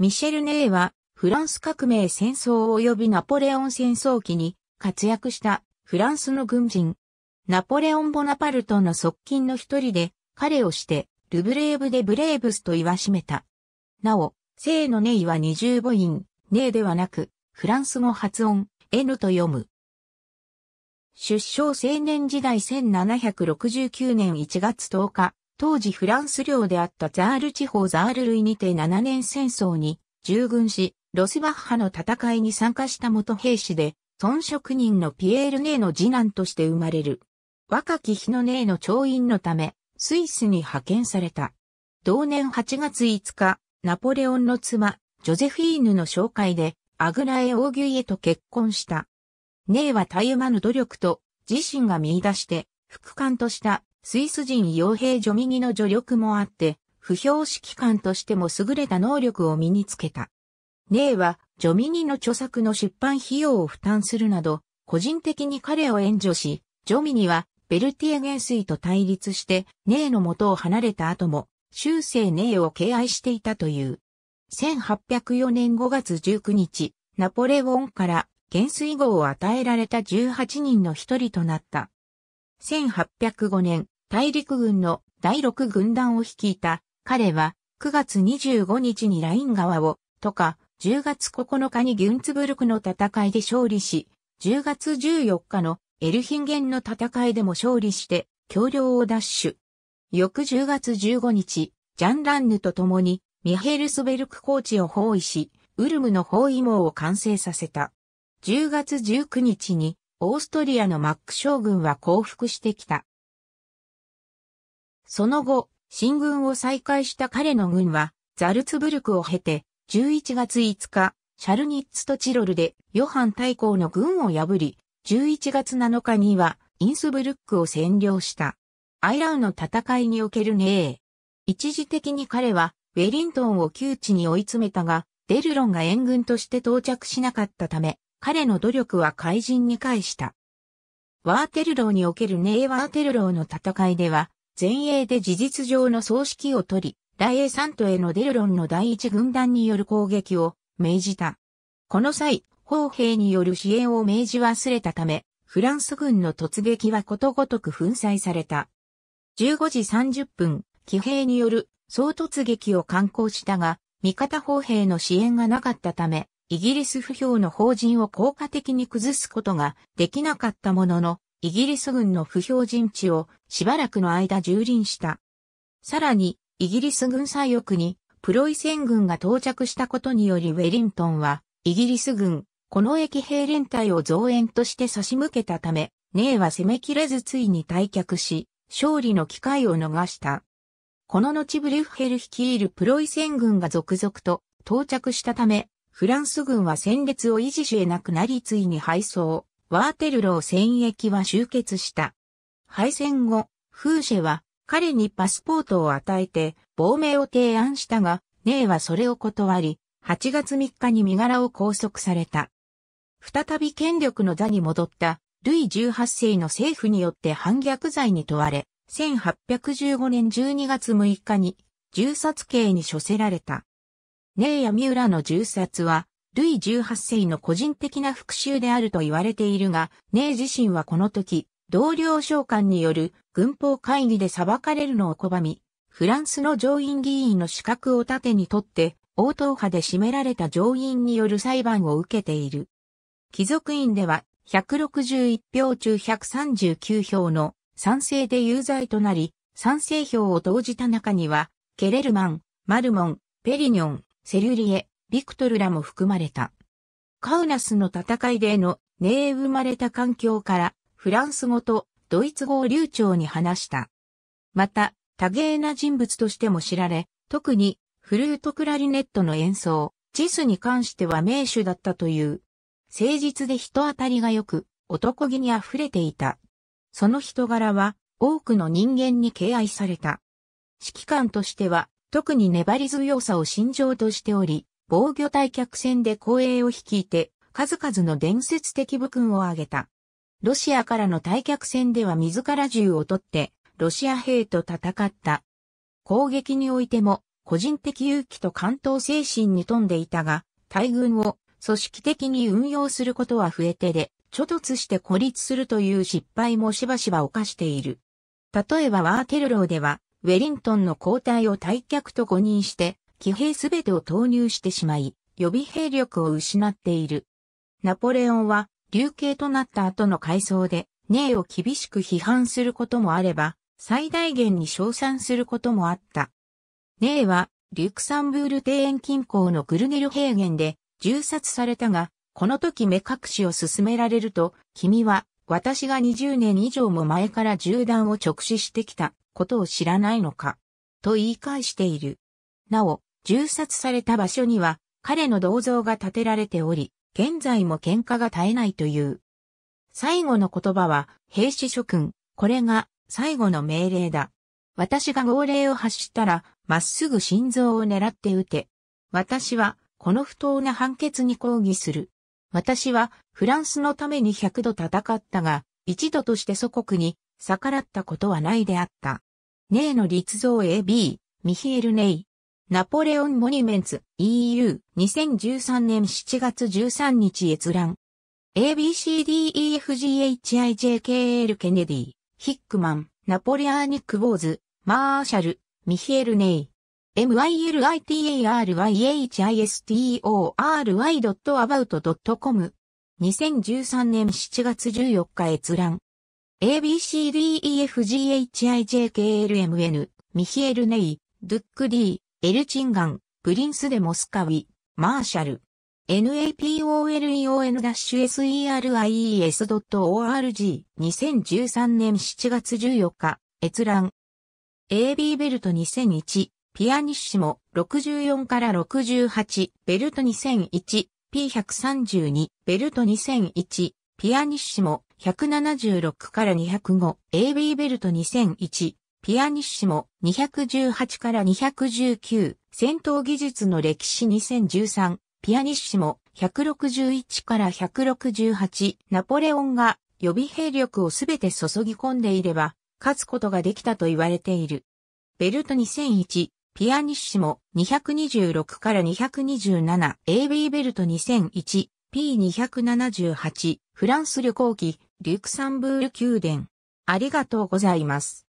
ミシェル・ネーは、フランス革命戦争及びナポレオン戦争期に活躍したフランスの軍人。ナポレオン・ボナパルトの側近の一人で、彼をして、ルブレーブでブレーブスと言わしめた。なお、生のネイは二重母音、ネイではなく、フランス語発音、N と読む。出生青年時代1769年1月10日、当時フランス領であったザール地方ザール類にて7年戦争に従軍し、ロスバッハの戦いに参加した元兵士で、村職人のピエール・ネーの次男として生まれる。若き日のネーの調印のため、スイスに派遣された。同年8月5日、ナポレオンの妻、ジョゼフィーヌの紹介で、アグラエ・オーギュイエと結婚した。ネーはたゆまぬ努力と、自身が見出して、副官としたスイス人傭兵ジョミニの助力もあって、不評指揮官としても優れた能力を身につけた。ネイは、ジョミニの著作の出版費用を負担するなど、個人的に彼を援助し、ジョミニは、ベルティエ元帥と対立して、ネイの元を離れた後も、終生ネイを敬愛していたという。1804年5月19日、ナポレオンから元帥号を与えられた18人の一人となった。1805年、大陸軍の第六軍団を率いた彼は9月25日にライン川をとか10月9日にギュンツブルクの戦いで勝利し、10月14日のエルヒンゲンの戦いでも勝利して橋梁を奪取。翌10月15日、ジャン・ランヌと共にミヘルスベルク高地を包囲し、ウルムの包囲網を完成させた。10月19日にオーストリアのマック将軍は降伏してきた。その後、進軍を再開した彼の軍は、ザルツブルクを経て、11月5日、シャルニッツとチロルでヨハン大公の軍を破り、11月7日にはインスブルックを占領した。アイラウの戦いにおけるネー。一時的に彼はウェリントンを窮地に追い詰めたが、デルロンが援軍として到着しなかったため、彼の努力は怪人に返した。ワーテルローにおけるネーワーテルローの戦いでは、前衛で事実上の総指揮を取り、大英三サントへのデルロンの第一軍団による攻撃を命じた。この際、砲兵による支援を命じ忘れたため、フランス軍の突撃はことごとく粉砕された。15時30分、騎兵による総突撃を敢行したが、味方砲兵の支援がなかったため、イギリス不評の法人を効果的に崩すことができなかったものの、イギリス軍の不評陣地をしばらくの間蹂躙した。さらに、イギリス軍左翼にプロイセン軍が到着したことによりウェリントンは、イギリス軍、この駅兵連隊を増援として差し向けたため、ネイは攻めきれずついに退却し、勝利の機会を逃した。この後ブリュッヘル率いるプロイセン軍が続々と到着したため、フランス軍は戦列を維持し得なくなりついに敗走。ワーテルロー戦役は終結した。敗戦後、フーシェは彼にパスポートを与えて亡命を提案したが、ネイはそれを断り、8月3日に身柄を拘束された。再び権力の座に戻ったルイ18世の政府によって反逆罪に問われ、1815年12月6日に銃殺刑に処せられた。ネイやーラの銃殺はルイ18世の個人的な復讐であると言われているが、ネイ自身はこの時、同僚召喚による軍法会議で裁かれるのを拒み、フランスの上院議員の資格を盾にとって、応答派で占められた上院による裁判を受けている。貴族院では、161票中139票の賛成で有罪となり、賛成票を投じた中には、ケレルマン、マルモン、ペリニョン、セリュリエ、ビクトルらも含まれた。カウナスの戦いでの、ねえ生まれた環境から、フランス語とドイツ語を流暢に話した。また、多芸な人物としても知られ、特に、フルートクラリネットの演奏、チスに関しては名手だったという。誠実で人当たりが良く、男気に溢れていた。その人柄は、多くの人間に敬愛された。指揮官としては、特に粘り強さを心情としており、防御対客戦で後衛を率いて、数々の伝説的武勲を挙げた。ロシアからの対却戦では自ら銃を取って、ロシア兵と戦った。攻撃においても、個人的勇気と関東精神に富んでいたが、大軍を組織的に運用することは増えてで、諸突して孤立するという失敗もしばしば犯している。例えばワーテルローでは、ウェリントンの交代を退却と誤認して、騎兵すべてを投入してしまい、予備兵力を失っている。ナポレオンは、流刑となった後の回想で、ネイを厳しく批判することもあれば、最大限に称賛することもあった。ネイは、リュクサンブール庭園近郊のグルネル平原で、銃殺されたが、この時目隠しを進められると、君は、私が20年以上も前から銃弾を直視してきたことを知らないのか、と言い返している。なお、銃殺された場所には彼の銅像が建てられており、現在も喧嘩が絶えないという。最後の言葉は、兵士諸君、これが最後の命令だ。私が号令を発したら、まっすぐ心臓を狙って撃て。私は、この不当な判決に抗議する。私は、フランスのために100度戦ったが、一度として祖国に逆らったことはないであった。ネイの立像 AB、ミヒエル・ネイ。ナポレオンモニュメンツ EU 2013年7月13日閲覧 ABCDEFGHIJKL ケネディヒックマンナポレアーニック・ボーズマーシャルミヒエル・ネイ m y l i t a r y h i s t o r y a b o u t c o m 2013年7月14日閲覧 ABCDEFGHIJKLMN ミヒエル・ネイドゥック・ディエルチンガン、プリンスデモスカウィ、マーシャル。n a p o l e o n s e r i e s o r g 2013年7月14日、閲覧。AB ベルト2001、ピアニッシモ64から68、ベルト2001、P132、ベルト2001、ピアニッシモ176から205、AB ベルト2001、ピアニッシモ218から219、戦闘技術の歴史2013、ピアニッシモ161から168、ナポレオンが予備兵力をすべて注ぎ込んでいれば、勝つことができたと言われている。ベルト2001、ピアニッシモ226から227、AB ベルト2001、P278、フランス旅行記、リュクサンブール宮殿。ありがとうございます。